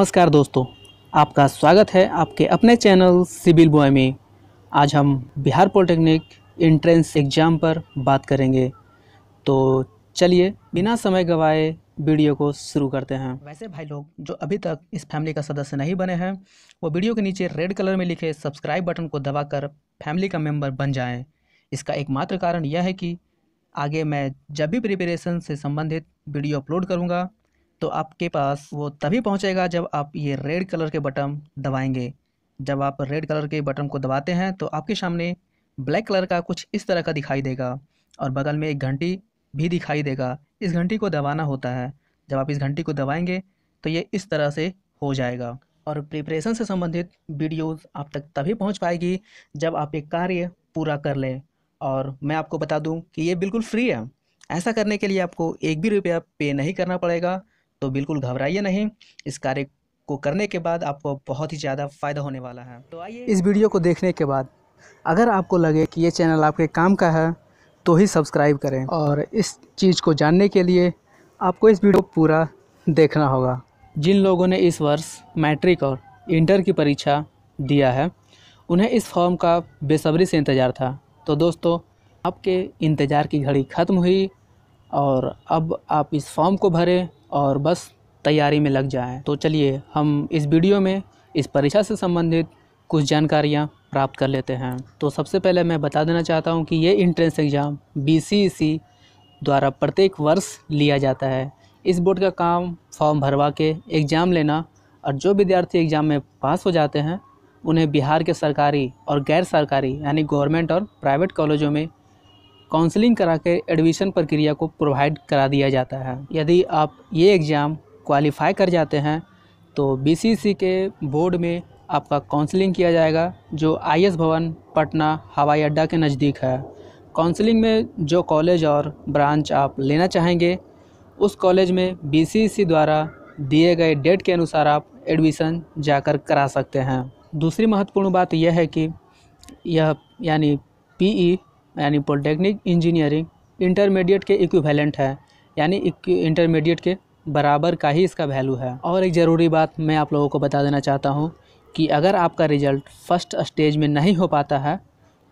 नमस्कार दोस्तों आपका स्वागत है आपके अपने चैनल सिविल बॉय में आज हम बिहार पॉलिटेक्निक एंट्रेंस एग्ज़ाम पर बात करेंगे तो चलिए बिना समय गवाए वीडियो को शुरू करते हैं वैसे भाई लोग जो अभी तक इस फैमिली का सदस्य नहीं बने हैं वो वीडियो के नीचे रेड कलर में लिखे सब्सक्राइब बटन को दबाकर फैमिली का मेम्बर बन जाएँ इसका एकमात्र कारण यह है कि आगे मैं जब भी प्रिपरेशन से संबंधित वीडियो अपलोड करूँगा तो आपके पास वो तभी पहुंचेगा जब आप ये रेड कलर के बटन दबाएंगे जब आप रेड कलर के बटन को दबाते हैं तो आपके सामने ब्लैक कलर का कुछ इस तरह का दिखाई देगा और बगल में एक घंटी भी दिखाई देगा इस घंटी को दबाना होता है जब आप इस घंटी को दबाएंगे तो ये इस तरह से हो जाएगा और प्रिपरेशन से संबंधित वीडियोस आप तक तभी पहुंच पाएगी जब आप एक कार्य पूरा कर लें और मैं आपको बता दूं कि ये बिल्कुल फ्री है ऐसा करने के लिए आपको एक भी रुपया पे नहीं करना पड़ेगा तो बिल्कुल घबराइए नहीं इस कार्य को करने के बाद आपको बहुत ही ज़्यादा फ़ायदा होने वाला है तो आइए इस वीडियो को देखने के बाद अगर आपको लगे कि ये चैनल आपके काम का है तो ही सब्सक्राइब करें और इस चीज़ को जानने के लिए आपको इस वीडियो पूरा देखना होगा जिन लोगों ने इस वर्ष मैट्रिक और इंटर की परीक्षा दिया है उन्हें इस फॉर्म का बेसब्री से इंतज़ार था तो दोस्तों आपके इंतज़ार की घड़ी ख़त्म हुई और अब आप इस फॉर्म को भरें और बस तैयारी में लग जाएं तो चलिए हम इस वीडियो में इस परीक्षा से संबंधित कुछ जानकारियाँ प्राप्त कर लेते हैं तो सबसे पहले मैं बता देना चाहता हूँ कि ये इंट्रेंस एग्ज़ाम बी द्वारा प्रत्येक वर्ष लिया जाता है इस बोर्ड का काम फॉर्म भरवा के एग्ज़ाम लेना और जो विद्यार्थी एग्ज़ाम में पास हो जाते हैं उन्हें बिहार के सरकारी और गैर सरकारी यानी गवर्नमेंट और प्राइवेट कॉलेजों में काउंसलिंग करा के एडमिशन प्रक्रिया को प्रोवाइड करा दिया जाता है यदि आप ये एग्ज़ाम क्वालिफाई कर जाते हैं तो बीसीसी के बोर्ड में आपका काउंसलिंग किया जाएगा जो आईएस भवन पटना हवाई अड्डा के नज़दीक है काउंसलिंग में जो कॉलेज और ब्रांच आप लेना चाहेंगे उस कॉलेज में बीसीसी द्वारा दिए गए डेट के अनुसार आप एडमिशन जाकर करा सकते हैं दूसरी महत्वपूर्ण बात यह है कि यह यानी पीई यानी पॉलिटेक्निक इंजीनियरिंग इंटरमीडिएट के इक्विवेलेंट है यानी इंटरमीडिएट के बराबर का ही इसका वैल्यू है और एक ज़रूरी बात मैं आप लोगों को बता देना चाहता हूँ कि अगर आपका रिज़ल्ट फर्स्ट स्टेज में नहीं हो पाता है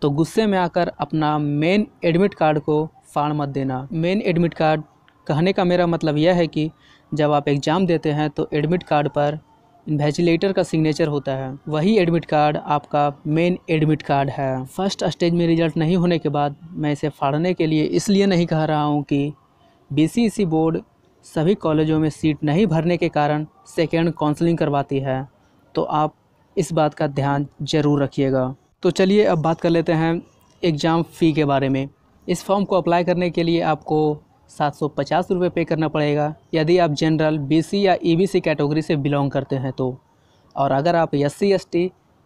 तो गुस्से में आकर अपना मेन एडमिट कार्ड को फाड़ मत देना मेन एडमिट कार्ड कहने का मेरा मतलब यह है कि जब आप एग्ज़ाम देते हैं तो एडमिट कार्ड पर इन्वेजिलेटर का सिग्नेचर होता है वही एडमिट कार्ड आपका मेन एडमिट कार्ड है फर्स्ट स्टेज में रिजल्ट नहीं होने के बाद मैं इसे फाड़ने के लिए इसलिए नहीं कह रहा हूँ कि बी बोर्ड e सभी कॉलेजों में सीट नहीं भरने के कारण सेकेंड काउंसलिंग करवाती है तो आप इस बात का ध्यान ज़रूर रखिएगा तो चलिए अब बात कर लेते हैं एग्ज़ाम फ़ी के बारे में इस फॉर्म को अप्लाई करने के लिए आपको सात सौ पचास रुपये पे करना पड़ेगा यदि आप जनरल बीसी या ईबीसी e कैटेगरी से बिलोंग करते हैं तो और अगर आप एस सी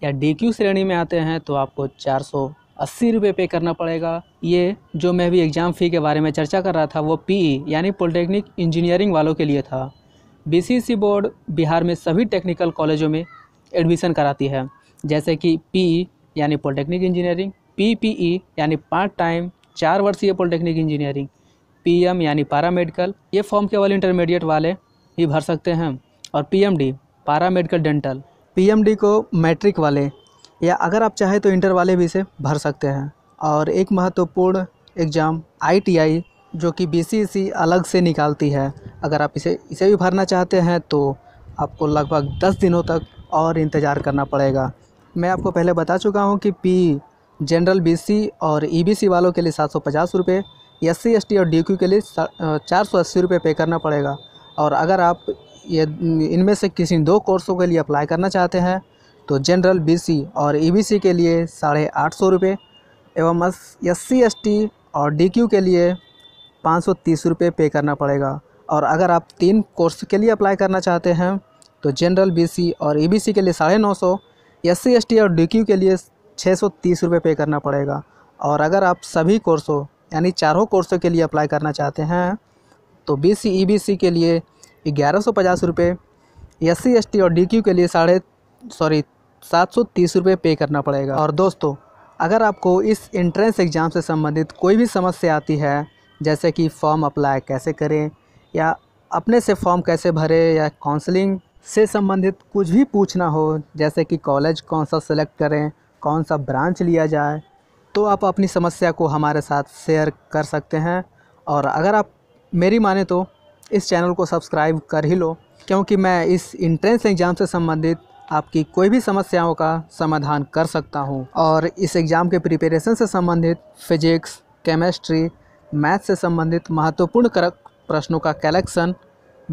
या डीक्यू श्रेणी में आते हैं तो आपको चार सौ अस्सी रुपये पे करना पड़ेगा ये जो मैं भी एग्ज़ाम फ़ी के बारे में चर्चा कर रहा था वो पी e, यानी पॉलिटेक्निक इंजीनियरिंग वालों के लिए था बीसीसी बोर्ड e बिहार में सभी टेक्निकल कॉलेजों में एडमिशन कराती है जैसे कि पी यानी पॉलिटेक्निक इंजीनियरिंग पीपीई यानी पार्ट टाइम चार वर्षीय पॉलिटेक्निक इंजीनियरिंग पीएम यानी पारा मेडिकल ये फॉर्म केवल इंटरमीडिएट वाले ही भर सकते हैं और PMD paramedical dental PMD को मैट्रिक वाले या अगर आप चाहें तो इंटर वाले भी इसे भर सकते हैं और एक महत्वपूर्ण एग्ज़ाम आईटीआई जो कि बीसीसी अलग से निकालती है अगर आप इसे इसे भी भरना चाहते हैं तो आपको लगभग दस दिनों तक और इंतज़ार करना पड़ेगा मैं आपको पहले बता चुका हूँ कि पी जनरल बीसी और ईबीसी e वालों के लिए सात सौ पचास रुपये एस सी एस टी और डी क्यू के लिए चार सौ अस्सी रुपये पे करना पड़ेगा और अगर आप ये इनमें से किसी दो कोर्सों के लिए अप्लाई करना चाहते हैं तो जनरल बीसी और ईबीसी के लिए साढ़े आठ सौ रुपये एवं एस सी एस टी और डी क्यू के लिए पाँच सौ तीस रुपये पे करना पड़ेगा और अगर आप तीन कोर्स के लिए अप्लाई करना चाहते हैं तो जनरल बीसी और ईबीसी के लिए साढ़े नौ सौ एस सी एस टी और डी क्यू के लिए छः सौ तीस रुपये पे करना पड़ेगा और अगर आप सभी कोर्सों यानी चारों कोर्सों के लिए अप्लाई करना चाहते हैं तो B C E B C के लिए ग्यारह सौ पचास रुपये एस सी एस टी और डी क्यू के लिए साढ़े सॉरी सात सौ तीस रुपये पे करना पड़ेगा और दोस्तों अगर आपको इस एंट्रेंस एग्ज़ाम से संबंधित कोई भी समस्या आती है जैसे कि फॉर्म अप्लाई कैसे करें या अपने से फॉर्म कैसे भरें या काउंसलिंग से संबंधित कुछ भी पूछना हो जैसे कि कॉलेज कौन सा सेलेक्ट करें कौन सा ब्रांच लिया जाए तो आप अपनी समस्या को हमारे साथ शेयर कर सकते हैं और अगर आप मेरी माने तो इस चैनल को सब्सक्राइब कर ही लो क्योंकि मैं इस इंट्रेंस एग्ज़ाम से संबंधित आपकी कोई भी समस्याओं का समाधान कर सकता हूँ और इस एग्ज़ाम के प्रिपरेशन से संबंधित फिजिक्स केमिस्ट्री मैथ से संबंधित महत्वपूर्ण करक प्रश्नों का कलेक्शन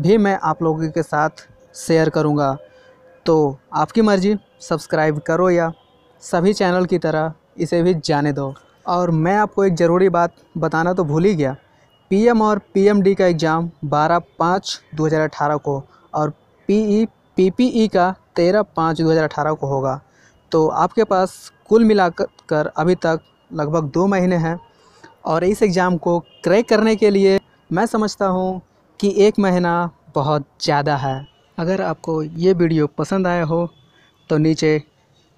भी मैं आप लोगों के साथ शेयर करूँगा तो आपकी मर्ज़ी सब्सक्राइब करो या सभी चैनल की तरह इसे भी जाने दो और मैं आपको एक ज़रूरी बात बताना तो भूल ही गया पीएम और पीएमडी का एग्ज़ाम 12 पाँच 2018 को और पीई पीपीई का 13 पाँच 2018 को होगा तो आपके पास कुल मिलाकर अभी तक लगभग दो महीने हैं और इस एग्ज़ाम को क्रैक करने के लिए मैं समझता हूँ कि एक महीना बहुत ज़्यादा है अगर आपको ये वीडियो पसंद आया हो तो नीचे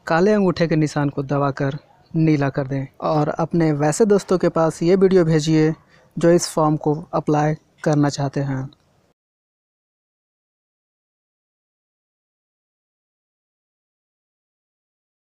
काले अंगूठे के निशान को दबाकर नीला कर दें और अपने वैसे दोस्तों के पास ये वीडियो भेजिए जो इस फॉर्म को अप्लाई करना चाहते हैं